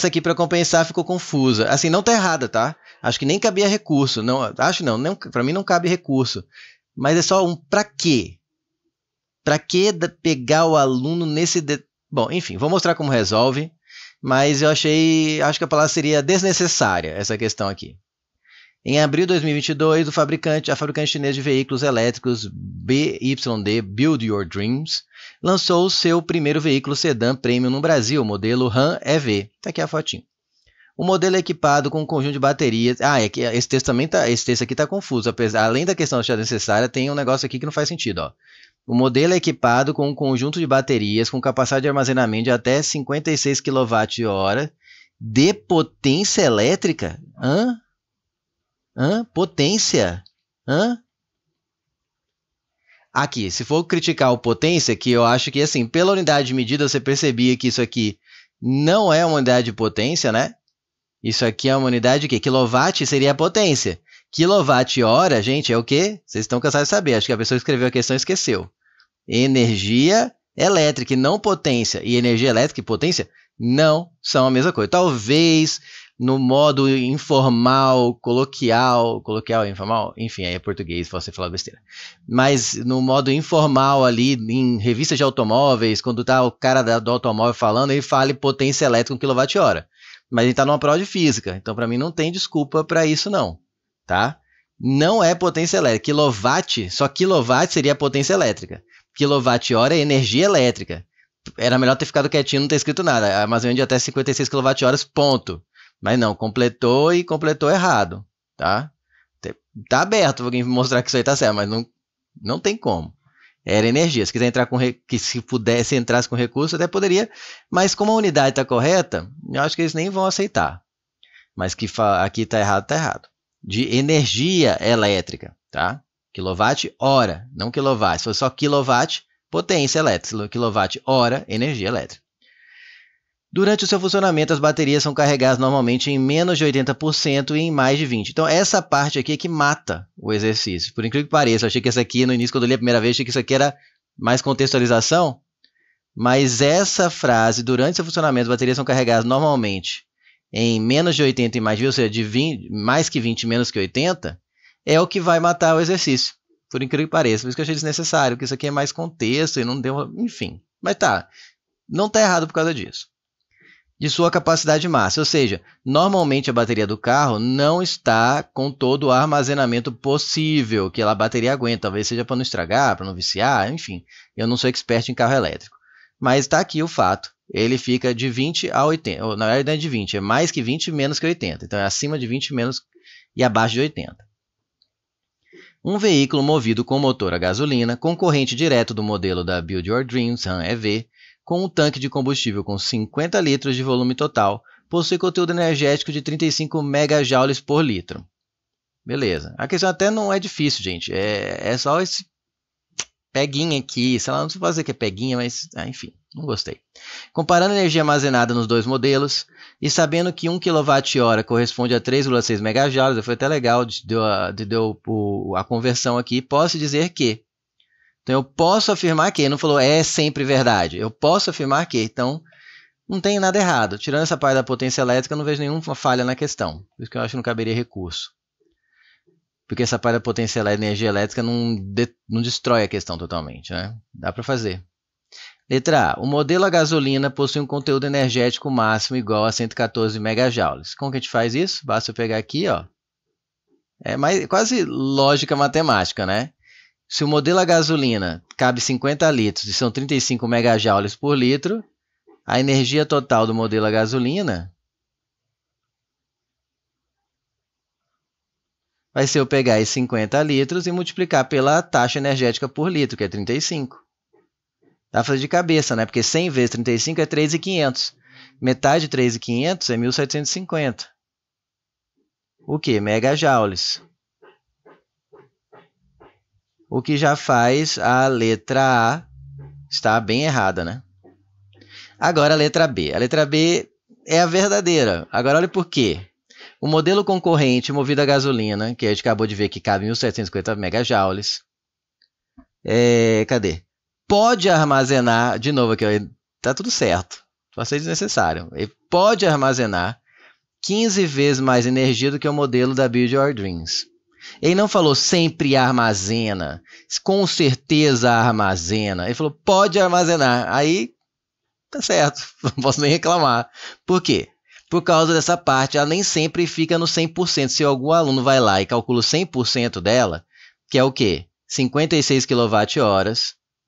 essa aqui para compensar ficou confusa. Assim, não tá errada, tá? Acho que nem cabia recurso. Não, acho não, para mim não cabe recurso. Mas é só um para quê? Para que pegar o aluno nesse de... Bom, enfim, vou mostrar como resolve, mas eu achei, acho que a palavra seria desnecessária essa questão aqui. Em abril de 2022, o fabricante, a fabricante chinesa de veículos elétricos BYD Build Your Dreams lançou o seu primeiro veículo sedã premium no Brasil, o modelo Han EV. Está aqui a fotinho. O modelo é equipado com um conjunto de baterias. Ah, é que esse texto também tá, esse texto aqui está confuso, apesar além da questão da necessária, tem um negócio aqui que não faz sentido, ó. O modelo é equipado com um conjunto de baterias com capacidade de armazenamento de até 56 kWh de potência elétrica. Hã? Hã? Potência? Hã? Aqui, se for criticar o potência, que eu acho que, assim, pela unidade de medida, você percebia que isso aqui não é uma unidade de potência, né? Isso aqui é uma unidade de quê? Quilowatt seria a potência. Quilowatt-hora, gente, é o quê? Vocês estão cansados de saber. Acho que a pessoa que escreveu a questão esqueceu. Energia elétrica, não potência. E energia elétrica e potência não são a mesma coisa. Talvez no modo informal, coloquial, coloquial é informal, enfim, aí é português, você falar besteira. Mas no modo informal ali, em revistas de automóveis, quando tá o cara do automóvel falando, ele fala potência elétrica em quilowatt-hora. Mas ele tá numa prova de física, então para mim não tem desculpa para isso não, tá? Não é potência elétrica, quilowatt, só quilowatt seria potência elétrica. Quilowatt-hora é energia elétrica. Era melhor ter ficado quietinho, não ter escrito nada. Armazenamento de até 56 kWh, ponto mas não, completou e completou errado, tá? Tá aberto alguém mostrar que isso aí tá certo, mas não, não tem como. Era energia. Se quiser entrar com que se pudesse entrasse com recurso, até poderia, mas como a unidade está correta, eu acho que eles nem vão aceitar. Mas que aqui está errado, está errado. De energia elétrica, tá? Quilowatt hora, não quilowatt. Se for só quilowatt, potência elétrica. Quilowatt hora, energia elétrica. Durante o seu funcionamento, as baterias são carregadas normalmente em menos de 80% e em mais de 20%. Então, essa parte aqui é que mata o exercício. Por incrível que pareça, eu achei que essa aqui, no início, quando eu li a primeira vez, achei que isso aqui era mais contextualização. Mas essa frase, durante o seu funcionamento, as baterias são carregadas normalmente em menos de 80 e mais de 20, ou seja, de 20, mais que 20 menos que 80, é o que vai matar o exercício. Por incrível que pareça. Por isso que eu achei desnecessário, porque isso aqui é mais contexto e não deu. Enfim. Mas tá. Não tá errado por causa disso de sua capacidade máxima. Ou seja, normalmente a bateria do carro não está com todo o armazenamento possível que a bateria aguenta. Talvez seja para não estragar, para não viciar, enfim. Eu não sou expert em carro elétrico. Mas está aqui o fato. Ele fica de 20 a 80. Ou, na verdade, não é de 20, é mais que 20 menos que 80. Então é acima de 20 menos e abaixo de 80. Um veículo movido com motor a gasolina, concorrente direto do modelo da Build Your Dreams, RAM EV, com um tanque de combustível com 50 litros de volume total, possui conteúdo energético de 35 megajoules por litro. Beleza. A questão até não é difícil, gente. É, é só esse peguinha aqui. Sei lá, não sei fazer que é peguinha, mas ah, enfim, não gostei. Comparando a energia armazenada nos dois modelos e sabendo que 1 kWh corresponde a 3,6 megajoules, foi até legal, deu, a, deu a conversão aqui, posso dizer que então eu posso afirmar que, não falou é sempre verdade. Eu posso afirmar que, então não tem nada errado. Tirando essa parte da potência elétrica, eu não vejo nenhuma falha na questão. Por isso que eu acho que não caberia recurso. Porque essa parte da potência elétrica, energia elétrica não, de, não destrói a questão totalmente, né? Dá para fazer. Letra A. O modelo a gasolina possui um conteúdo energético máximo igual a 114 megajoules. Como que a gente faz isso? Basta eu pegar aqui, ó. É mais, quase lógica matemática, né? Se o modelo a gasolina cabe 50 litros e são 35 megajoules por litro, a energia total do modelo a gasolina vai ser eu pegar esses 50 litros e multiplicar pela taxa energética por litro, que é 35. Dá fazer de cabeça, né? Porque 100 vezes 35 é 3,500. Metade de 3,500 é 1.750. O que? Megajoules. O que já faz a letra A estar bem errada, né? Agora a letra B. A letra B é a verdadeira. Agora olha por quê. O modelo concorrente movido a gasolina, que a gente acabou de ver que cabe 1.750 megajoules, é, cadê? Pode armazenar, de novo aqui, tá tudo certo, vai ser desnecessário. Ele pode armazenar 15 vezes mais energia do que o modelo da Build Your Dreams. Ele não falou sempre armazena, com certeza armazena. Ele falou pode armazenar. Aí tá certo, não posso nem reclamar. Por quê? Por causa dessa parte, ela nem sempre fica no 100%. Se algum aluno vai lá e calcula 100% dela, que é o quê? 56 kWh.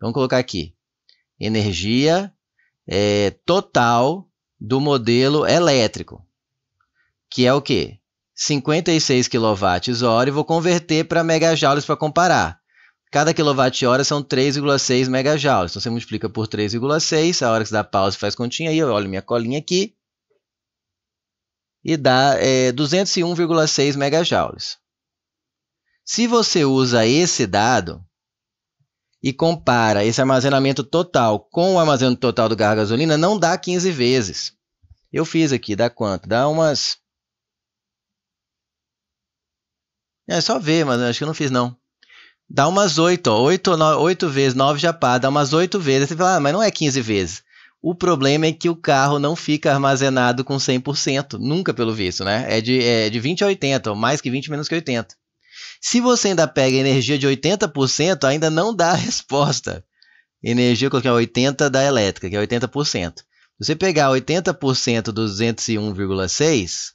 Vamos colocar aqui. Energia é, total do modelo elétrico, que é o quê? 56 quilowatt-hora e vou converter para megajoules para comparar. Cada quilowatt-hora são 3,6 megajoules. Então você multiplica por 3,6, a hora que você dá pausa e faz continha aí, eu olho minha colinha aqui e dá é, 201,6 megajoules. Se você usa esse dado e compara esse armazenamento total com o armazenamento total do gás gasolina, não dá 15 vezes. Eu fiz aqui, dá quanto? Dá umas É só ver, mas acho que eu não fiz, não. Dá umas oito, ó. Oito, no, oito vezes, nove já pá, dá umas oito vezes. Aí você fala, ah, mas não é 15 vezes. O problema é que o carro não fica armazenado com 100%, nunca pelo visto, né? É de, é de 20 a 80, ou mais que 20, menos que 80. Se você ainda pega energia de 80%, ainda não dá a resposta. Energia, eu coloquei 80% da elétrica, que é 80%. Se você pegar 80% do 201,6,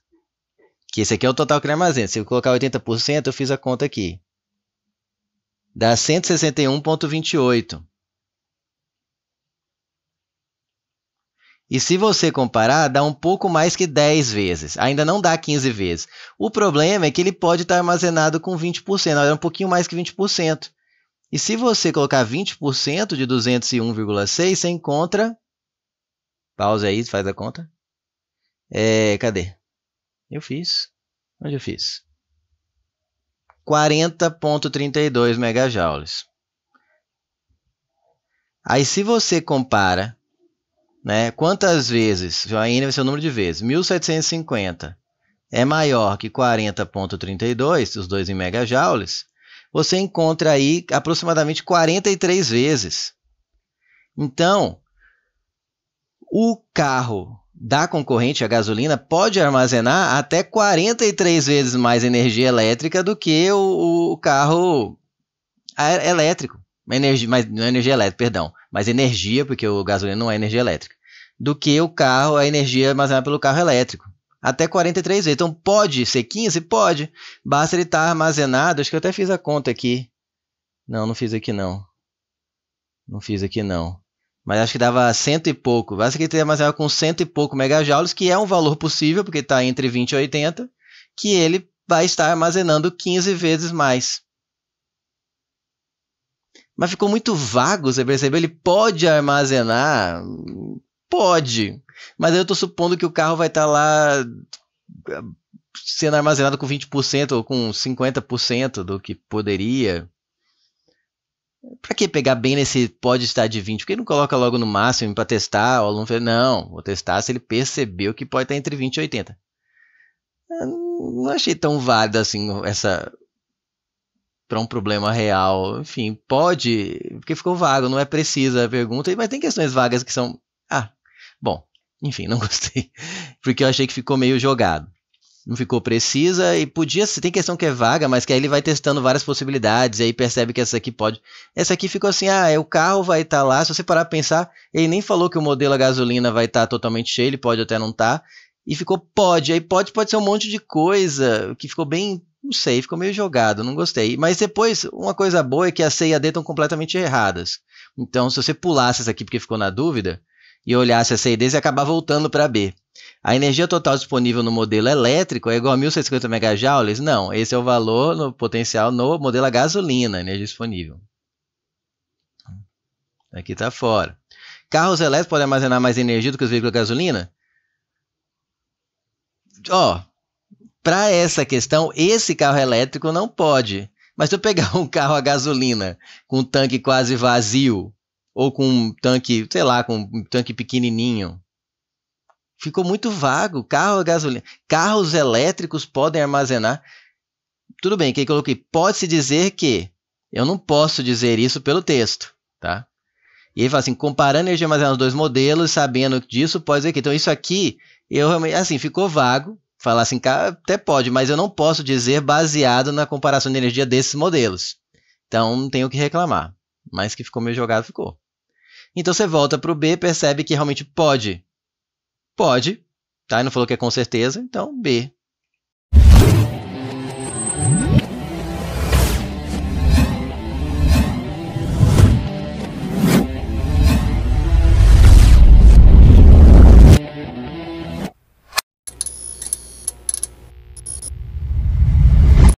que esse aqui é o total que ele armazena. Se eu colocar 80%, eu fiz a conta aqui. Dá 161,28. E se você comparar, dá um pouco mais que 10 vezes. Ainda não dá 15 vezes. O problema é que ele pode estar armazenado com 20%. Era um pouquinho mais que 20%. E se você colocar 20% de 201,6, você encontra... Pausa aí, faz a conta. É, cadê? Eu fiz. Onde eu fiz? 40.32 megajoules. Aí se você compara, né, quantas vezes, ainda vai ser o número de vezes, 1750 é maior que 40.32, os dois em megajoules, você encontra aí aproximadamente 43 vezes. Então, o carro da concorrente, a gasolina, pode armazenar até 43 vezes mais energia elétrica do que o, o carro elétrico. Energia, mas, não é energia elétrica, perdão. Mas energia, porque o gasolina não é energia elétrica. Do que o carro, a energia armazenada pelo carro elétrico. Até 43 vezes. Então pode ser 15? Pode. Basta ele estar tá armazenado. Acho que eu até fiz a conta aqui. Não, não fiz aqui não. Não fiz aqui não mas acho que dava cento e pouco. Basta que ele armazenado com cento e pouco megajoules, que é um valor possível, porque está entre 20 e 80, que ele vai estar armazenando 15 vezes mais. Mas ficou muito vago, você percebeu? Ele pode armazenar? Pode. Mas eu estou supondo que o carro vai estar tá lá eh, sendo armazenado com 20% ou com 50% do que poderia. Pra que pegar bem nesse pode estar de 20? Por que não coloca logo no máximo para testar? O aluno fala, não, vou testar se ele percebeu que pode estar entre 20 e 80. Eu não achei tão válido assim essa para um problema real. Enfim, pode, porque ficou vago, não é precisa a pergunta, mas tem questões vagas que são, ah, bom, enfim, não gostei, porque eu achei que ficou meio jogado não ficou precisa e podia, se tem questão que é vaga, mas que aí ele vai testando várias possibilidades e aí percebe que essa aqui pode. Essa aqui ficou assim, ah, é o carro vai estar tá lá, se você parar pra pensar, ele nem falou que o modelo a gasolina vai estar tá totalmente cheio, ele pode até não estar. Tá, e ficou pode, aí pode pode ser um monte de coisa, que ficou bem, não sei, ficou meio jogado, não gostei. Mas depois, uma coisa boa é que a C e a D estão completamente erradas. Então, se você pulasse essa aqui porque ficou na dúvida e olhasse a C e D, você ia acabar voltando para B. A energia total disponível no modelo elétrico é igual a 1.650 MJ? Não, esse é o valor no potencial no modelo a gasolina, energia disponível. Aqui está fora. Carros elétricos podem armazenar mais energia do que os veículos a gasolina? Ó, para essa questão, esse carro elétrico não pode. Mas se eu pegar um carro a gasolina com um tanque quase vazio, ou com um tanque, sei lá, com um tanque pequenininho, Ficou muito vago. Carro a gasolina. Carros elétricos podem armazenar. Tudo bem, que coloquei. Pode-se dizer que. Eu não posso dizer isso pelo texto, tá? E ele fala assim, comparando a energia armazenada nos dois modelos, sabendo disso, pode dizer que. Então, isso aqui, eu realmente, assim, ficou vago. Falar assim, até pode, mas eu não posso dizer baseado na comparação de energia desses modelos. Então, não tenho o que reclamar. Mas que ficou meio jogado, ficou. Então, você volta para o B, percebe que realmente pode Pode. Tá? Ele não falou que é com certeza, então B.